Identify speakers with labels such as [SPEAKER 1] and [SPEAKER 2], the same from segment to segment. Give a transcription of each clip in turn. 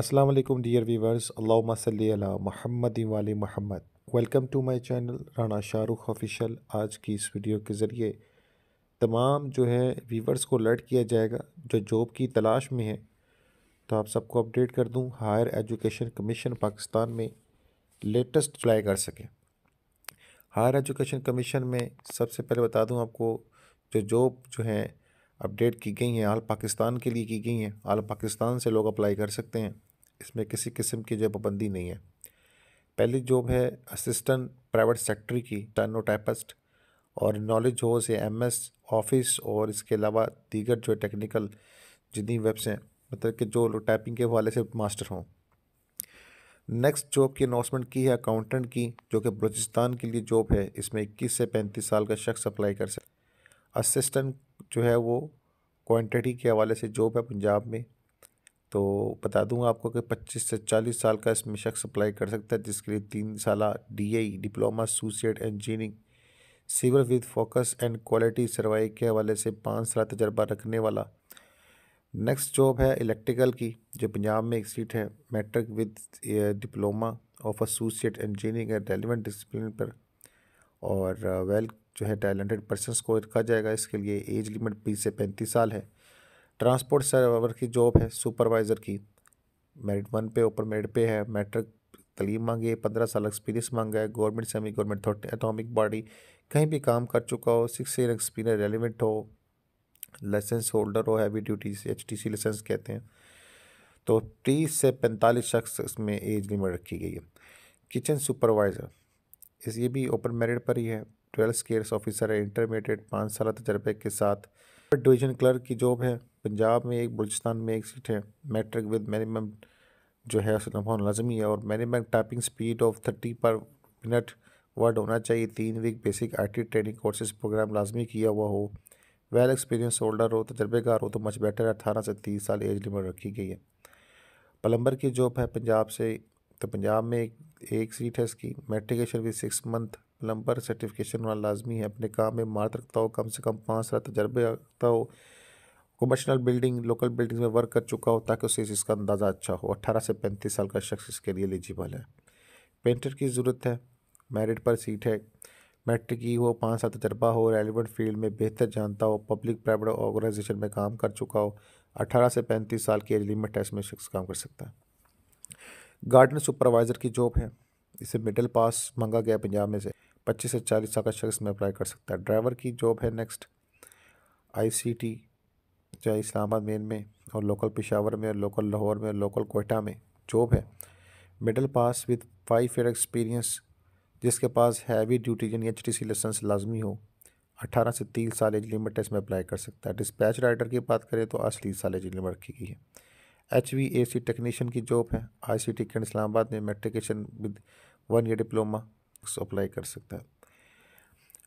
[SPEAKER 1] अस्सलाम वालेकुम dear viewers अल्लाहुम्मा सल्ली अला मोहम्मद वाले Muhammad welcome to my channel Rana Shahrukh official आज की इस वीडियो के ज़रिए तमाम जो है व्यूवर्स को अलर्ट किया जाएगा जो जॉब की तलाश में है तो आप सबको अपडेट कर दूं हायर एजुकेशन कमीशन पाकिस्तान में लेटेस्ट अप्लाई कर सकें हायर एजुकेशन कमीशन में सबसे पहले बता दूँ आपको जो जॉब जो हैं अपडेट की गई हैं आल पाकिस्तान के लिए की गई हैं आल पाकिस्तान से लोग अप्लाई कर सकते हैं इसमें किसी किस्म की जो पाबंदी नहीं है पहली जॉब है असिस्टेंट प्राइवेट सेक्रेटरी की टर्नोटाइपस्ट और नॉलेज हो से एम एस ऑफिस और इसके अलावा दीगर जो टेक्निकल जितनी वेब्स हैं मतलब कि जो टाइपिंग के हवाले से मास्टर हों नेक्स्ट जॉब की अनाउंसमेंट की है अकाउंटेंट की जो कि बलोचिस्तान के लिए जॉब है इसमें इक्कीस से पैंतीस साल का शख्स अप्लाई कर सकता असिस्टेंट जो है वो क्वांटिटी के हवाले से जॉब है पंजाब में तो बता दूंगा आपको कि 25 से 40 साल का इसमें शख्स अप्लाई कर सकता है जिसके लिए तीन साल DI diploma associate engineering civil with focus and quality survive के हवाले से पाँच साल तजर्बा रखने वाला नेक्स्ट जॉब है इलेक्ट्रिकल की जो पंजाब में एक सीट है matric with diploma of associate engineering and relevant discipline पर और वेल uh, जो है टैलेंटेड पर्सनस को रखा जाएगा इसके लिए एज लिमिट बीस से पैंतीस साल है ट्रांसपोर्ट सर्वर की जॉब है सुपरवाइज़र की मेरिट वन पे ऊपर मेरिट पे है मैट्रिक तलीम मांगी है पंद्रह साल एक्सपीरियंस मांगा है government semi government atomic body कहीं भी काम कर चुका हो सिक्स ईयर एक्सपीरियंस रेलिवेंट हो लाइसेंस होल्डर हो heavy duty H T C licence कहते हैं तो तीस से पैंतालीस शख्स इसमें एज लिमिट रखी गई है किचन सुपरवाइज़र इस ये भी ओपन मेरिट पर ही है ट्वेल्थ स्केयर्स ऑफिसर है इंटरमीडिएट पाँच साल तजर्बे के साथ डिवीजन क्लर्क की जॉब है पंजाब में एक बलूचिस्तान में एक सीट है मैट्रिक विद मिनिमम जो है उसका लाजमी है और minimum typing speed of thirty per minute word होना चाहिए तीन week basic IT training courses programme लाजमी किया हुआ हो वेल एक्सपीरियंस होल्डर हो तजर्बेकार हो तो मच बेटर है अठारह से तीस साल एज लिमिट रखी गई है पलम्बर की जॉब है पंजाब से तो पंजाब में एक, एक सीट है इसकी मेट्रिकेशन भी सिक्स मंथ प्लम्बर सर्टिफिकेशन होना लाजमी है अपने काम में मार्त रखता हो कम से कम पाँच साल तजर्बे रखता हो कमर्शनल बिल्डिंग लोकल बिल्डिंग में वर्क कर चुका हो ताकि उसे इसका अंदाज़ा अच्छा हो अट्ठारह से पैंतीस साल का शख्स इसके लिए एलिजिबल है पेंटर की ज़रूरत है मेरिट पर सीट है मैट्रिक की हो पाँच साल तजर्बा हो रेलिवेंट फील्ड में बेहतर जानता हो पब्लिक प्राइवेट ऑर्गेनाइजेशन में काम कर चुका हो अठारह से पैंतीस साल की एज लिमिट है इसमें शख्स काम कर सकता है गार्डन सुपरवाइज़र की जॉब है इसे मिडिल पास मंगा गया पंजाब में से पच्चीस से चालीस साल का शख्स में अप्लाई कर सकता है ड्राइवर की जॉब है नेक्स्ट आईसीटी चाहे इस्लामाबाद मेन में और लोकल पिशावर में और लोकल लाहौर में और लोकल कोयटा में जॉब है middle pass with five year experience जिसके पास हैवी ड्यूटी यानी एच टी सी लाइसेंस लाजमी हो अठारह से तीस साल एज लिमिट इसमें अप्लाई कर सकता है डिस्पैच राइडर की बात करें तो अस्सी साल एज लिमिट रखी गई है H V A C technician की जॉब है आई सी टी कैंड इस्लामाबाद में matriculation with one year diploma apply कर सकता है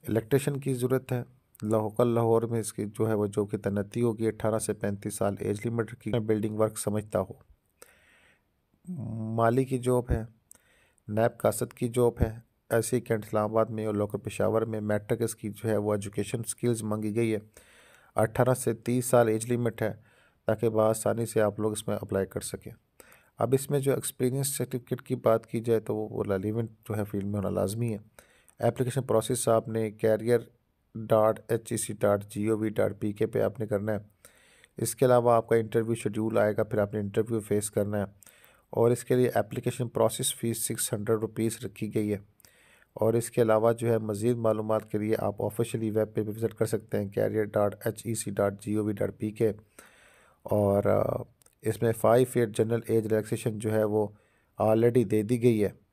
[SPEAKER 1] इलेक्ट्रिशन की ज़रूरत है लोकल लाहौर में इसकी जो है वो जो कि तैनती होगी अट्ठारह से पैंतीस साल एज लिमिट की बिल्डिंग वर्क समझता हो माली की जॉब है नैब कासद की जॉब है ऐसे कैंट इस्लामाबाद में और लोकल पेशावर में मैट्रिक इसकी जो है वो एजुकेशन स्किल्स मांगी गई है अट्ठारह से तीस साल एज लिमिट है ताकि बसानी से आप लोग इसमें अप्लाई कर सकें अब इसमें जो एक्सपीरियंस सर्टिफिकेट की बात की जाए तो वो रेलिवेंट जो है फील्ड में होना लाजमी है एप्लीकेशन प्रोसेस आपने career dot H E C dot G O V dot P K पे आपने करना है इसके अलावा आपका इंटरव्यू शेड्यूल आएगा फिर आपने इंटरव्यू फेस करना है और इसके लिए application process fees six hundred rupees रखी गई है और इसके अलावा जो है मज़ीद मालूम के लिए आप ऑफिशली वेब पे विज़िट कर सकते हैं career dot H E C dot G O V dot P K और इसमें five year general age relaxation जो है वो ऑलरेडी दे दी गई है